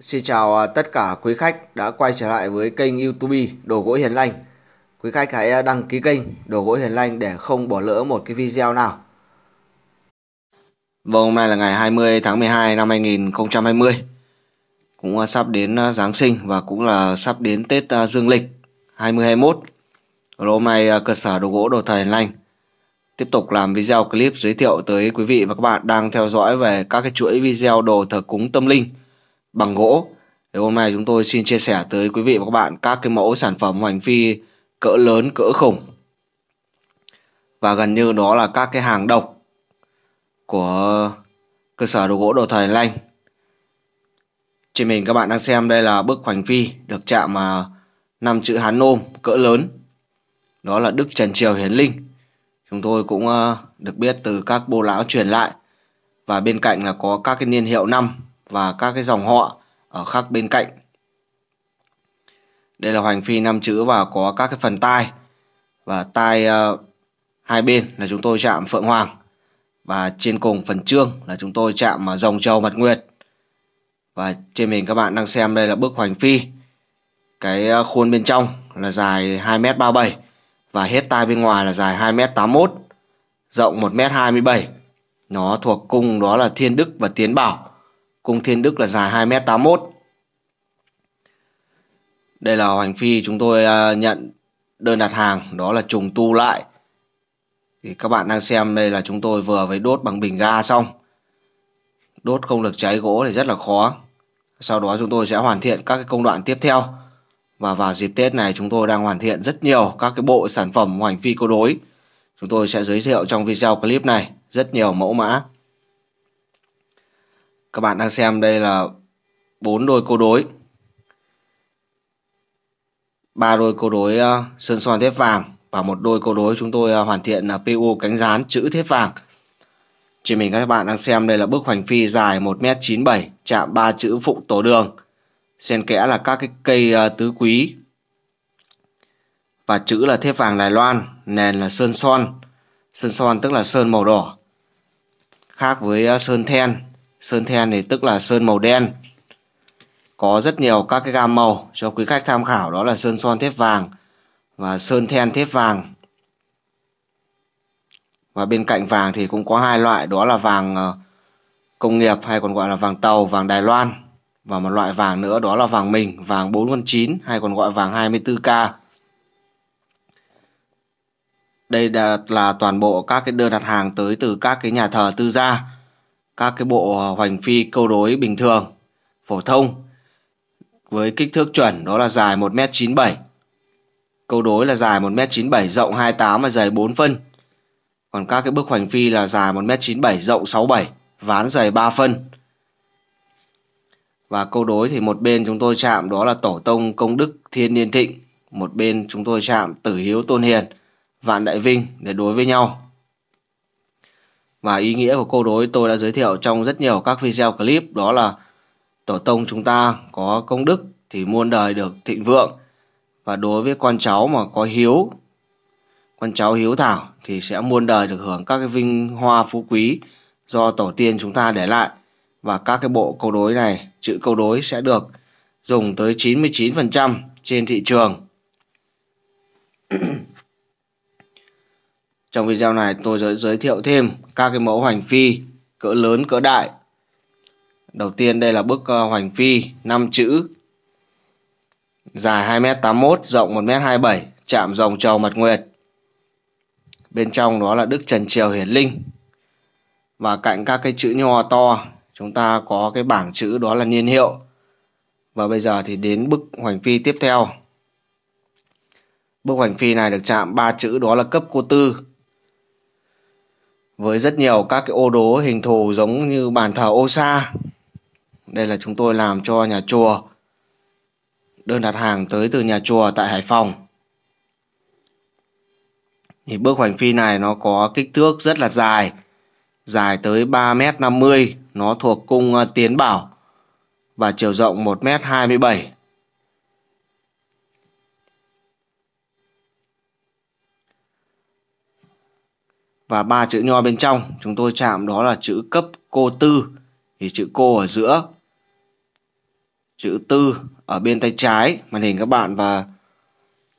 Xin chào à, tất cả quý khách đã quay trở lại với kênh YouTube Đồ gỗ Hiền Lành. Quý khách hãy à, đăng ký kênh Đồ gỗ Hiền Lành để không bỏ lỡ một cái video nào. Vâng, hôm nay là ngày 20 tháng 12 năm 2020. Cũng à, sắp đến Giáng sinh và cũng là sắp đến Tết Dương lịch 2021. Rồi hôm nay cơ sở đồ gỗ đồ thời Hiền Lành tiếp tục làm video clip giới thiệu tới quý vị và các bạn đang theo dõi về các cái chuỗi video đồ thờ cúng tâm linh bằng gỗ. Thì hôm nay chúng tôi xin chia sẻ tới quý vị và các bạn các cái mẫu sản phẩm hoành phi cỡ lớn, cỡ khủng. Và gần như đó là các cái hàng độc của cơ sở đồ gỗ đồ thời Lanh. Trên mình các bạn đang xem đây là bức hoành phi được chạm mà năm chữ Hán Nôm cỡ lớn. Đó là Đức Trần Triều Hiến Linh. Chúng tôi cũng ờ, được biết từ các bô lão truyền lại và bên cạnh là có các cái niên hiệu năm và các cái dòng họ ở khác bên cạnh đây là hoành phi năm chữ và có các cái phần tai và tai uh, hai bên là chúng tôi chạm phượng hoàng và trên cùng phần trương là chúng tôi chạm uh, dòng châu mật nguyệt và trên mình các bạn đang xem đây là bức hoành phi cái ờ, khuôn bên trong là dài 2m37 và hết tai bên ngoài là dài 2m81 rộng 1m27 nó thuộc cung đó là thiên đức và tiến bảo cung Thiên Đức là dài 2m81. Đây là hành phi chúng tôi à, nhận đơn đặt hàng đó là trùng tu lại. Thì các bạn đang xem đây là chúng tôi vừa mới đốt bằng bình ga xong. Đốt không được cháy gỗ thì rất là khó. Sau đó chúng tôi sẽ hoàn thiện các cái công đoạn tiếp theo. Và vào dịp Tết này chúng tôi đang hoàn thiện rất nhiều các cái bộ sản phẩm hoành phi câu đối. Chúng tôi sẽ giới thiệu trong video clip này rất nhiều mẫu mã các bạn đang xem đây là bốn đôi cô đối ba đôi cô đối ờ, sơn son thép vàng và một đôi cô đối chúng tôi ờ, hoàn thiện là ờ, PU cánh rán chữ thép vàng trên mình các bạn đang xem đây là bức hoành phi dài 1m97 chạm ba chữ phụng tổ đường xen kẽ là các cái cây tứ quý và chữ là thép vàng Đài Loan nền là sơn son sơn son tức là sơn màu đỏ khác với sơn then sơn then thì tức là sơn màu đen có rất nhiều các cái gam màu cho quý khách tham khảo đó là sơn son thép vàng và sơn then thép vàng và bên cạnh vàng thì cũng có hai loại đó là vàng ờ, công nghiệp hay còn gọi là vàng tàu vàng Đài Loan và một loại vàng nữa đó là vàng mình vàng bốn chín hay còn gọi vàng 24K đây là toàn bộ các cái đơn đặt hàng tới từ các cái nhà thờ tư gia các cái bộ hoành phi câu đối bình thường phổ thông với kích thước chuẩn đó là dài 1m97 câu đối là dài 1m97 rộng 28 và dày 4 phân còn các cái bức hoành phi là dài 1m97 rộng 67 ván dày 3 phân và câu đối thì một bên chúng tôi chạm đó là tổ tông công đức thiên niên thịnh một bên chúng tôi chạm tử hiếu tôn hiền vạn đại vinh để đối với nhau và ý nghĩa của câu đối tôi đã giới thiệu trong rất nhiều các video clip đó là tổ tông chúng ta có công đức thì muôn đời được thịnh vượng và đối với con cháu mà có hiếu con cháu hiếu thảo thì sẽ muôn đời được hưởng các cái vinh hoa phú quý do tổ tiên chúng ta để lại và các cái bộ câu đối này chữ câu đối sẽ được dùng tới 99% trên thị trường Trong video này tôi sẽ giới thiệu thêm các cái mẫu hoành phi cỡ lớn cỡ đại. Đầu tiên đây là bức ờ, hoành phi 5 chữ dài 2m81, rộng 1m27, chạm dòng trầu mặt nguyệt. Bên trong đó là Đức Trần Triều Hiển Linh. Và cạnh các cái chữ nho to, chúng ta có cái bảng chữ đó là niên hiệu. Và bây giờ thì đến bức hoành phi tiếp theo. Bức hoành phi này được chạm ba chữ đó là cấp cô tư với rất nhiều các cái ô đố hình thù giống như bàn thờ ô sa đây là chúng tôi làm cho nhà chùa đơn đặt hàng tới từ nhà chùa tại Hải Phòng thì bước hoành phi này nó có kích thước rất là dài dài tới 3m50 nó thuộc cung ờ, tiến bảo và chiều rộng 1m27 và ba chữ nho bên trong chúng tôi chạm đó là chữ cấp cô tư thì chữ cô ở giữa chữ tư ở bên tay trái màn hình các bạn và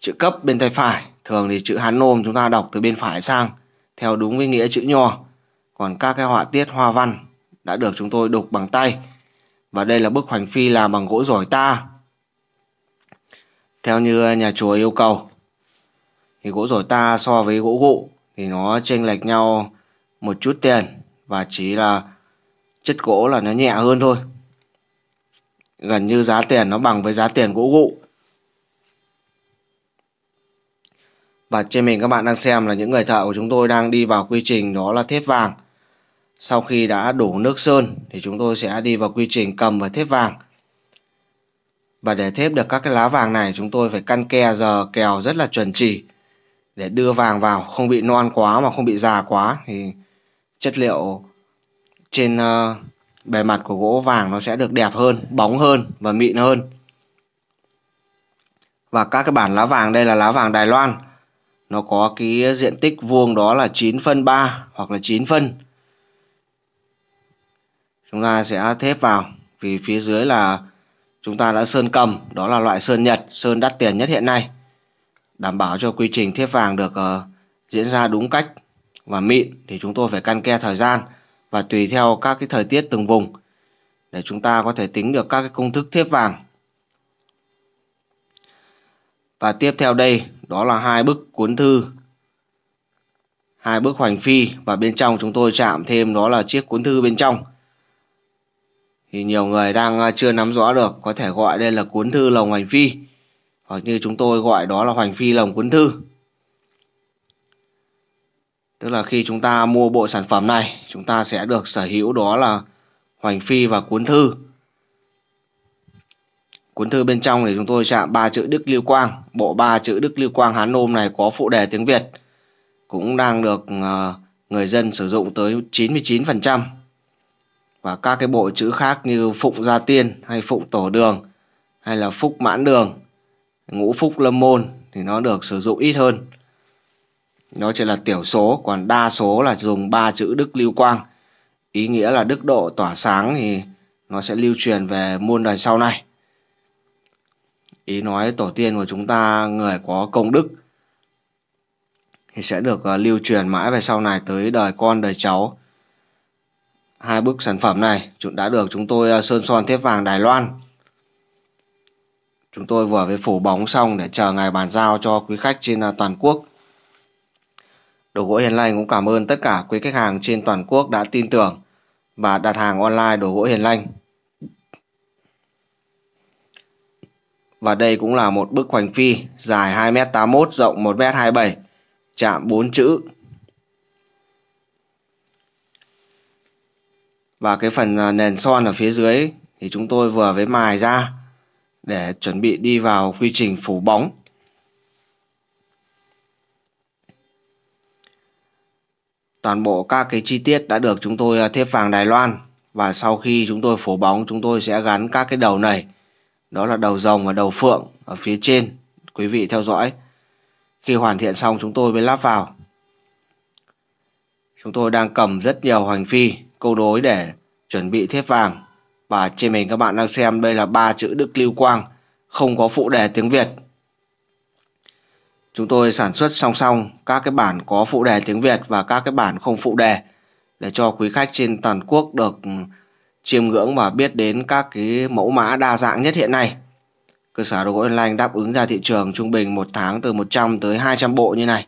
chữ cấp bên tay phải thường thì chữ hán nôm chúng ta đọc từ bên phải sang theo đúng với nghĩa chữ nho còn các cái họa tiết hoa văn đã được chúng tôi đục bằng tay và đây là bức hoành phi làm bằng gỗ giỏi ta theo như nhà chùa yêu cầu thì gỗ giỏi ta so với gỗ gụ thì nó chênh lệch nhau một chút tiền và chỉ là chất gỗ là nó nhẹ hơn thôi gần như giá tiền nó bằng với giá tiền gỗ gụ và trên mình các bạn đang xem là những người thợ của chúng tôi đang đi vào quy trình đó là thép vàng sau khi đã đổ nước sơn thì chúng tôi sẽ đi vào quy trình cầm và thép vàng và để thép được các cái lá vàng này chúng tôi phải căn ke giờ kèo rất là chuẩn chỉ để đưa vàng vào không bị non quá mà không bị già quá thì chất liệu trên uh, bề mặt của gỗ vàng nó sẽ được đẹp hơn bóng hơn và mịn hơn và các cái bản lá vàng đây là lá vàng Đài Loan nó có cái diện tích vuông đó là 9 phân 3 hoặc là 9 phân chúng ta sẽ thép vào vì phía dưới là chúng ta đã sơn cầm đó là loại sơn Nhật sơn đắt tiền nhất hiện nay đảm bảo cho quy trình thiếp vàng được uh, diễn ra đúng cách và mịn thì chúng tôi phải căn ke thời gian và tùy theo các cái thời tiết từng vùng để chúng ta có thể tính được các cái công thức thiếp vàng. Và tiếp theo đây đó là hai bức cuốn thư hai bức hoành phi và bên trong chúng tôi chạm thêm đó là chiếc cuốn thư bên trong thì nhiều người đang ờ, chưa nắm rõ được có thể gọi đây là cuốn thư lồng hoành phi hoặc như chúng tôi gọi đó là hoành phi lồng cuốn thư tức là khi chúng ta mua bộ sản phẩm này chúng ta sẽ được sở hữu đó là hoành phi và cuốn thư cuốn thư bên trong thì chúng tôi chạm ba chữ Đức Lưu Quang bộ ba chữ Đức Lưu Quang Hán Nôm này có phụ đề tiếng Việt cũng đang được ờ, người dân sử dụng tới 99% và các cái bộ chữ khác như Phụng Gia Tiên hay Phụng Tổ Đường hay là Phúc Mãn Đường ngũ phúc lâm môn thì nó được sử dụng ít hơn nó chỉ là tiểu số còn đa số là dùng ba chữ đức lưu quang ý nghĩa là đức độ tỏa sáng thì nó sẽ lưu truyền về muôn đời sau này ý nói tổ tiên của chúng ta người có công đức thì sẽ được ờ, lưu truyền mãi về sau này tới đời con đời cháu hai bức sản phẩm này đã được chúng tôi ờ, sơn son thép vàng Đài Loan Chúng tôi vừa mới phủ bóng xong để chờ ngày bàn giao cho quý khách trên à, toàn quốc. Đồ gỗ Hiền Lành cũng cảm ơn tất cả quý khách hàng trên toàn quốc đã tin tưởng và đặt hàng online đồ gỗ Hiền Lành. Và đây cũng là một bức hoành phi dài 2m81, rộng 1m27, chạm 4 chữ. Và cái phần à, nền son ở phía dưới thì chúng tôi vừa với mài ra để chuẩn bị đi vào quy trình phủ bóng. Toàn bộ các cái chi tiết đã được chúng tôi à, thép vàng Đài Loan và sau khi chúng tôi phủ bóng chúng tôi sẽ gắn các cái đầu này. Đó là đầu rồng và đầu phượng ở phía trên. Quý vị theo dõi. Khi hoàn thiện xong chúng tôi mới lắp vào. Chúng tôi đang cầm rất nhiều hoành phi câu đối để chuẩn bị thép vàng và trên mình các bạn đang xem đây là ba chữ Đức Lưu Quang, không có phụ đề tiếng Việt. Chúng tôi sản xuất song song các cái bản có phụ đề tiếng Việt và các cái bản không phụ đề để cho quý khách trên toàn quốc được chiêm ngưỡng và biết đến các cái mẫu mã đa dạng nhất hiện nay. Cơ sở đồ gỗ online đáp ứng ra thị trường trung bình một tháng từ 100 tới 200 bộ như này.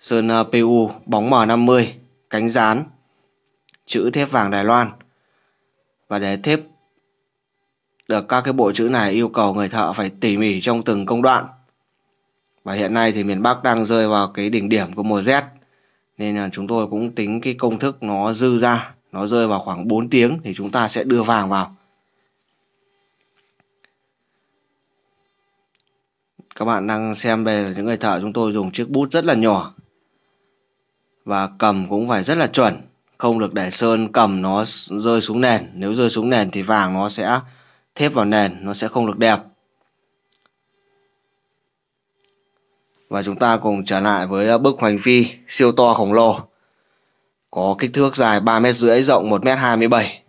Sơn ờ, PU bóng M50, cánh rán, chữ thép vàng Đài Loan, và để thép được các cái bộ chữ này yêu cầu người thợ phải tỉ mỉ trong từng công đoạn và hiện nay thì miền Bắc đang rơi vào cái đỉnh điểm của mùa rét nên là chúng tôi cũng tính cái công thức nó dư ra nó rơi vào khoảng 4 tiếng thì chúng ta sẽ đưa vàng vào các bạn đang xem đây là những người thợ chúng tôi dùng chiếc bút rất là nhỏ và cầm cũng phải rất là chuẩn không được để sơn cầm nó rơi xuống nền nếu rơi xuống nền thì vàng nó sẽ thép vào nền nó sẽ không được đẹp và chúng ta cùng trở lại với ờ, bức hoành phi siêu to khổng lồ có kích thước dài ba mét rưỡi rộng một mét 27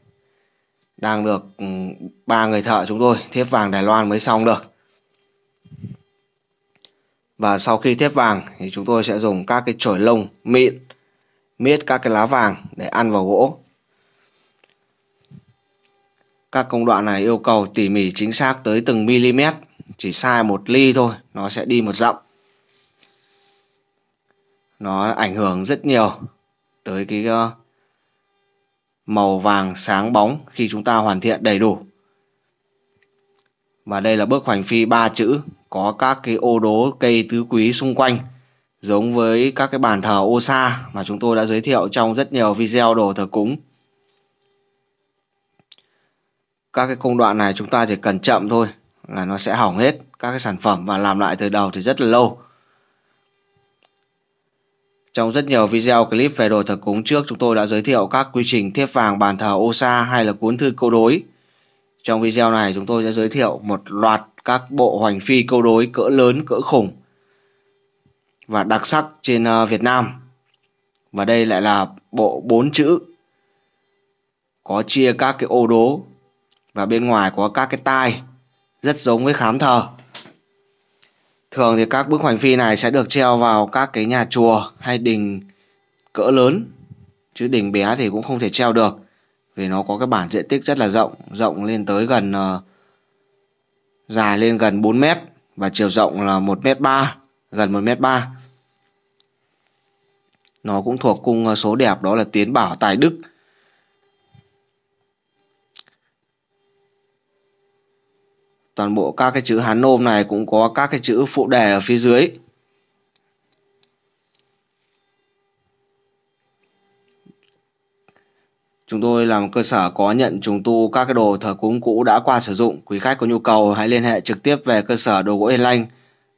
đang được ừ, ba người thợ chúng tôi thép vàng Đài Loan mới xong được và sau khi thép vàng thì chúng tôi sẽ dùng các cái chổi lông mịn miết các cái lá vàng để ăn vào gỗ. Các công đoạn này yêu cầu tỉ mỉ chính xác tới từng mm, chỉ sai một ly thôi, nó sẽ đi một dặm. Nó ảnh hưởng rất nhiều tới cái ờ, màu vàng sáng bóng khi chúng ta hoàn thiện đầy đủ. Và đây là bước hoành phi ba chữ có các cái ô đố cây tứ quý xung quanh giống với các cái bàn thờ Osa mà chúng tôi đã giới thiệu trong rất nhiều video đồ thờ cúng. Các cái công đoạn này chúng ta chỉ cần chậm thôi là nó sẽ hỏng hết các cái sản phẩm và làm lại từ đầu thì rất là lâu. Trong rất nhiều video clip về đồ thờ cúng trước chúng tôi đã giới thiệu các quy trình thiếp vàng bàn thờ Osa hay là cuốn thư câu đối. Trong video này chúng tôi sẽ giới thiệu một loạt các bộ hoành phi câu đối cỡ lớn cỡ khủng và đặc sắc trên ờ, Việt Nam. Và đây lại là bộ 4 chữ có chia các cái ô đố và bên ngoài có các cái tai rất giống với khám thờ. Thường thì các bức hoành phi này sẽ được treo vào các cái nhà chùa hay đình cỡ lớn chứ đình bé thì cũng không thể treo được vì nó có cái bản diện tích rất là rộng, rộng lên tới gần uh, dài lên gần 4 mét và chiều rộng là 1 mét 3 gần 1m3 nó cũng thuộc cung ờ, số đẹp đó là Tiến Bảo Tài Đức toàn bộ các cái chữ Hán Nôm này cũng có các cái chữ phụ đề ở phía dưới Chúng tôi làm cơ sở có nhận trùng tu các cái đồ thờ cúng cũ đã qua sử dụng. Quý khách có nhu cầu hãy liên hệ trực tiếp về cơ sở đồ gỗ yên lanh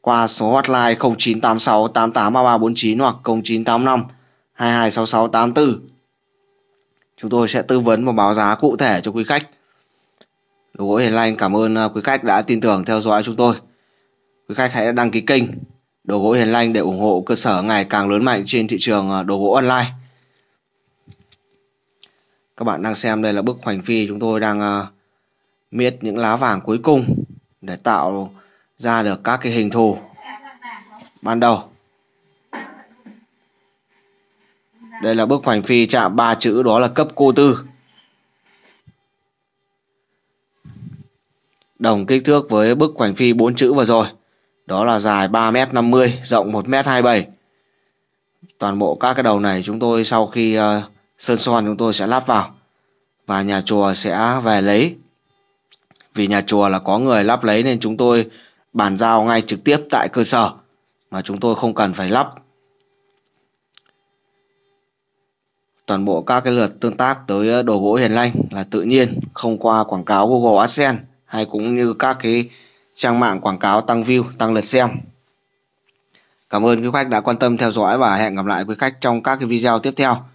qua số hotline 0986 883349 hoặc 0985 226684. Chúng tôi sẽ tư vấn và báo giá cụ thể cho quý khách. Đồ gỗ Hiền Lành cảm ơn à, quý khách đã tin tưởng theo dõi chúng tôi. Quý khách hãy đăng ký kênh Đồ gỗ Hiền Lành để ủng hộ cơ sở ngày càng lớn mạnh trên thị trường à, đồ gỗ online. Các bạn đang xem đây là bức hoành phi chúng tôi đang à, miết những lá vàng cuối cùng để tạo ra được các cái hình thù ban đầu đây là bức hoành phi chạm ba chữ đó là cấp cô tư đồng kích thước với bức hoành phi 4 chữ vừa rồi đó là dài 3m50 rộng 1m27 toàn bộ các cái đầu này chúng tôi sau khi uh, sơn son chúng tôi sẽ lắp vào và nhà chùa sẽ về lấy vì nhà chùa là có người lắp lấy nên chúng tôi bàn giao ngay trực tiếp tại cơ sở mà chúng tôi không cần phải lắp toàn bộ các cái lượt tương tác tới đồ gỗ hiền lành là tự nhiên không qua quảng cáo Google AdSense hay cũng như các cái trang mạng quảng cáo tăng view tăng lượt xem cảm ơn quý khách đã quan tâm theo dõi và hẹn gặp lại quý khách trong các cái video tiếp theo